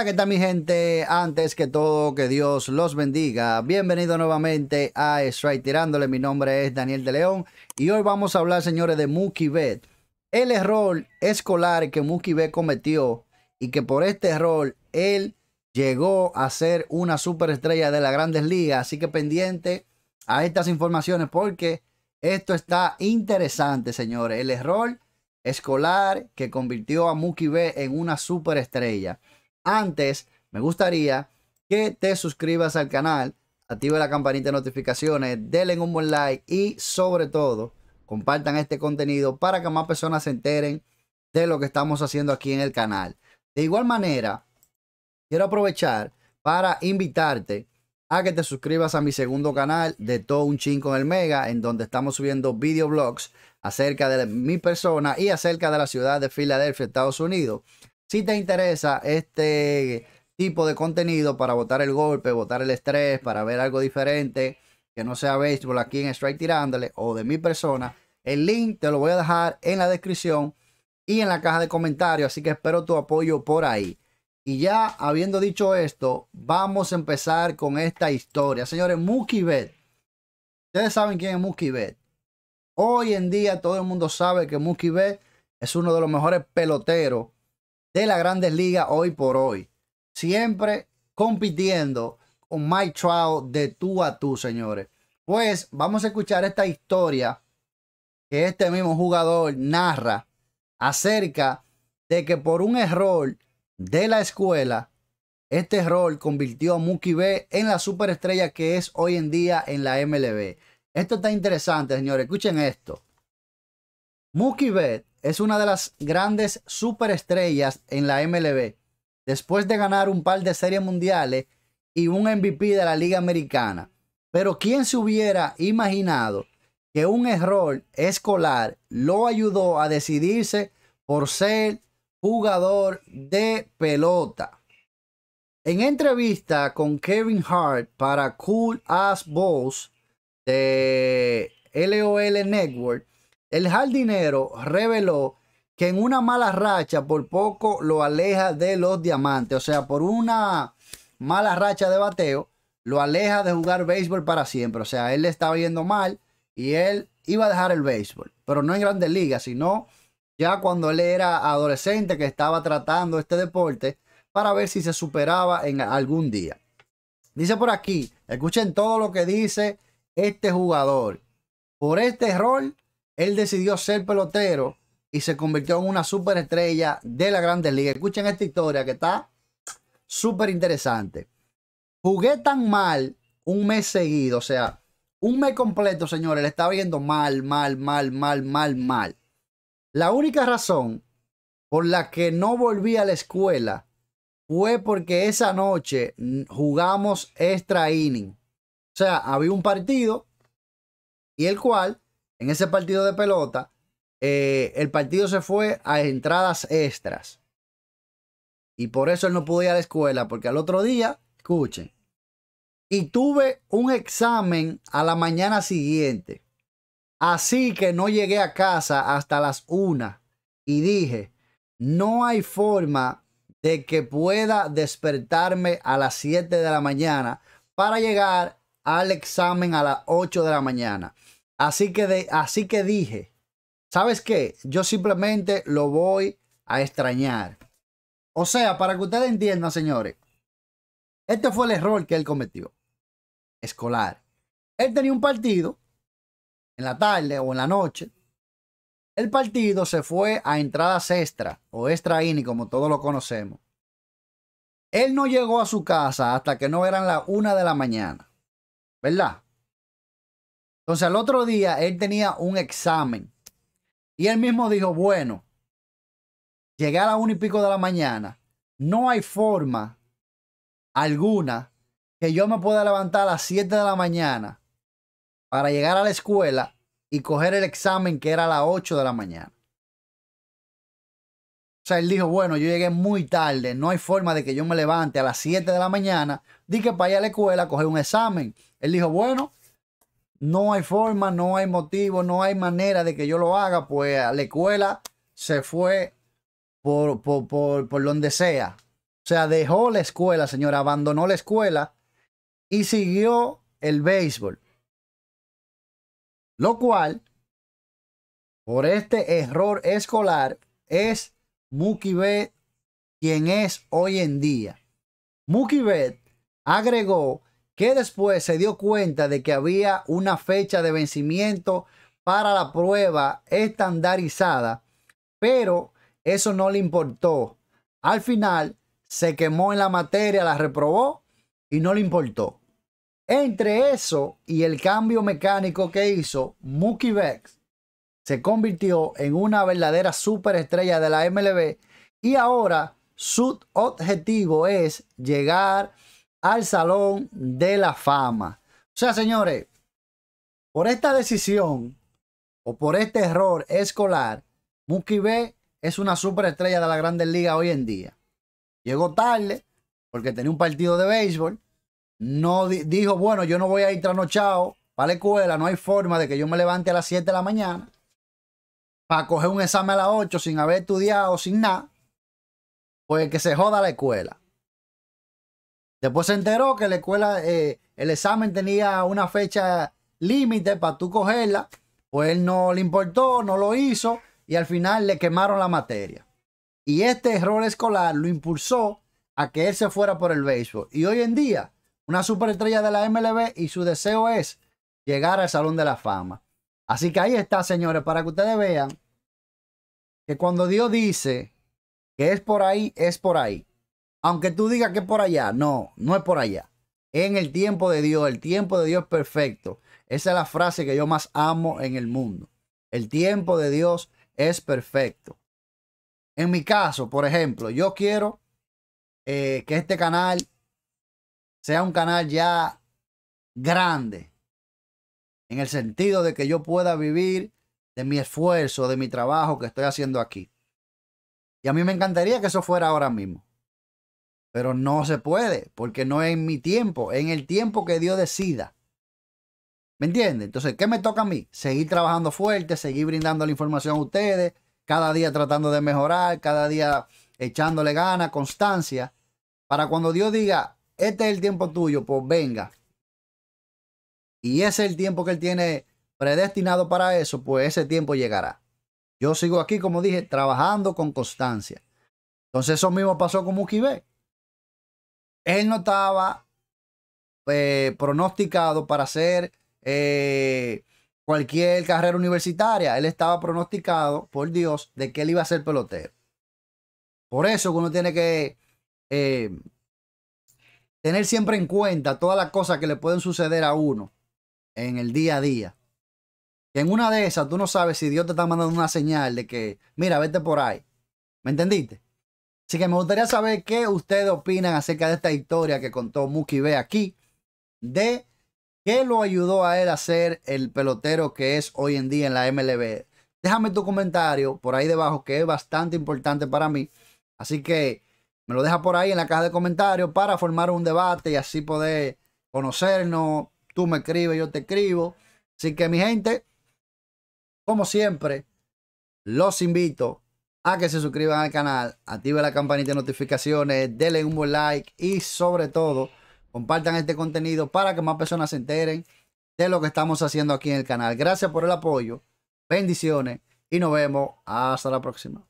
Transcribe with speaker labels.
Speaker 1: Que ¿qué tal mi gente? Antes que todo, que Dios los bendiga. Bienvenido nuevamente a Strike Tirándole. Mi nombre es Daniel de León y hoy vamos a hablar, señores, de Mookie Bet. El error escolar que Mookie Bet cometió y que por este error él llegó a ser una superestrella de las grandes ligas. Así que pendiente a estas informaciones porque esto está interesante, señores. El error escolar que convirtió a Mookie Bet en una superestrella. Antes, me gustaría que te suscribas al canal, activa la campanita de notificaciones, denle un buen like y sobre todo compartan este contenido para que más personas se enteren de lo que estamos haciendo aquí en el canal. De igual manera, quiero aprovechar para invitarte a que te suscribas a mi segundo canal de todo un chin con el mega en donde estamos subiendo videoblogs acerca de mi persona y acerca de la ciudad de Filadelfia, Estados Unidos. Si te interesa este tipo de contenido para botar el golpe, botar el estrés, para ver algo diferente, que no sea béisbol aquí en Strike Tirándole o de mi persona, el link te lo voy a dejar en la descripción y en la caja de comentarios, así que espero tu apoyo por ahí. Y ya habiendo dicho esto, vamos a empezar con esta historia. Señores, Mookie Ustedes saben quién es Mookie Hoy en día todo el mundo sabe que Mookie es uno de los mejores peloteros de la grandes ligas hoy por hoy. Siempre compitiendo con Mike Trout de tú a tú, señores. Pues vamos a escuchar esta historia que este mismo jugador narra acerca de que por un error de la escuela, este error convirtió a Mookie B en la superestrella que es hoy en día en la MLB. Esto está interesante, señores. Escuchen esto. Mookie Bet es una de las grandes superestrellas en la MLB. Después de ganar un par de series mundiales y un MVP de la Liga Americana. Pero ¿quién se hubiera imaginado que un error escolar lo ayudó a decidirse por ser jugador de pelota? En entrevista con Kevin Hart para Cool Ass Balls de LOL Network, el jardinero reveló que en una mala racha por poco lo aleja de los diamantes. O sea, por una mala racha de bateo, lo aleja de jugar béisbol para siempre. O sea, él le estaba yendo mal y él iba a dejar el béisbol. Pero no en grandes ligas, sino ya cuando él era adolescente que estaba tratando este deporte para ver si se superaba en algún día. Dice por aquí, escuchen todo lo que dice este jugador. Por este error él decidió ser pelotero y se convirtió en una superestrella de la Grande Liga. Escuchen esta historia que está súper interesante. Jugué tan mal un mes seguido, o sea, un mes completo, señores, le estaba yendo mal, mal, mal, mal, mal, mal. La única razón por la que no volví a la escuela fue porque esa noche jugamos extra inning. O sea, había un partido y el cual en ese partido de pelota, eh, el partido se fue a entradas extras. Y por eso él no pudo ir a la escuela, porque al otro día, escuchen, y tuve un examen a la mañana siguiente. Así que no llegué a casa hasta las una y dije, no hay forma de que pueda despertarme a las siete de la mañana para llegar al examen a las 8 de la mañana. Así que, de, así que dije, ¿sabes qué? Yo simplemente lo voy a extrañar. O sea, para que ustedes entiendan, señores, este fue el error que él cometió. Escolar. Él tenía un partido en la tarde o en la noche. El partido se fue a entradas extra o extra ini, como todos lo conocemos. Él no llegó a su casa hasta que no eran las una de la mañana. ¿Verdad? Entonces el otro día él tenía un examen y él mismo dijo, bueno, llegar a una y pico de la mañana, no hay forma alguna que yo me pueda levantar a las 7 de la mañana para llegar a la escuela y coger el examen que era a las 8 de la mañana. O sea, él dijo, bueno, yo llegué muy tarde, no hay forma de que yo me levante a las 7 de la mañana, di que para ir a la escuela, coger un examen. Él dijo, bueno, no hay forma, no hay motivo, no hay manera de que yo lo haga, pues la escuela se fue por, por, por, por donde sea. O sea, dejó la escuela, señora, abandonó la escuela y siguió el béisbol. Lo cual, por este error escolar, es Mookie quien es hoy en día. Mookie agregó que después se dio cuenta de que había una fecha de vencimiento para la prueba estandarizada, pero eso no le importó. Al final se quemó en la materia, la reprobó y no le importó. Entre eso y el cambio mecánico que hizo, Mookie Bex se convirtió en una verdadera superestrella de la MLB y ahora su objetivo es llegar al Salón de la Fama. O sea, señores, por esta decisión o por este error escolar, Muki B es una superestrella de la grande liga hoy en día. Llegó tarde porque tenía un partido de béisbol. No dijo, bueno, yo no voy a ir trasnochado para la escuela, no hay forma de que yo me levante a las 7 de la mañana para coger un examen a las 8 sin haber estudiado, sin nada. Pues que se joda la escuela. Después se enteró que la escuela, eh, el examen tenía una fecha límite para tú cogerla. Pues él no le importó, no lo hizo y al final le quemaron la materia. Y este error escolar lo impulsó a que él se fuera por el béisbol. Y hoy en día, una superestrella de la MLB y su deseo es llegar al Salón de la Fama. Así que ahí está, señores, para que ustedes vean que cuando Dios dice que es por ahí, es por ahí. Aunque tú digas que es por allá, no, no es por allá. En el tiempo de Dios, el tiempo de Dios es perfecto. Esa es la frase que yo más amo en el mundo. El tiempo de Dios es perfecto. En mi caso, por ejemplo, yo quiero eh, que este canal sea un canal ya grande, en el sentido de que yo pueda vivir de mi esfuerzo, de mi trabajo que estoy haciendo aquí. Y a mí me encantaría que eso fuera ahora mismo. Pero no se puede, porque no es en mi tiempo, en el tiempo que Dios decida. ¿Me entiendes? Entonces, ¿qué me toca a mí? Seguir trabajando fuerte, seguir brindando la información a ustedes, cada día tratando de mejorar, cada día echándole ganas, constancia, para cuando Dios diga, este es el tiempo tuyo, pues venga. Y ese es el tiempo que Él tiene predestinado para eso, pues ese tiempo llegará. Yo sigo aquí, como dije, trabajando con constancia. Entonces, eso mismo pasó con Mukibe él no estaba eh, pronosticado para hacer eh, cualquier carrera universitaria. Él estaba pronosticado por Dios de que él iba a ser pelotero. Por eso uno tiene que eh, tener siempre en cuenta todas las cosas que le pueden suceder a uno en el día a día. en una de esas tú no sabes si Dios te está mandando una señal de que, mira, vete por ahí. ¿Me entendiste? Así que me gustaría saber qué ustedes opinan acerca de esta historia que contó Muki B aquí, de qué lo ayudó a él a ser el pelotero que es hoy en día en la MLB. Déjame tu comentario por ahí debajo que es bastante importante para mí. Así que me lo deja por ahí en la caja de comentarios para formar un debate y así poder conocernos. Tú me escribes, yo te escribo. Así que mi gente, como siempre, los invito a que se suscriban al canal, activen la campanita de notificaciones, denle un buen like y sobre todo compartan este contenido para que más personas se enteren de lo que estamos haciendo aquí en el canal. Gracias por el apoyo, bendiciones y nos vemos hasta la próxima.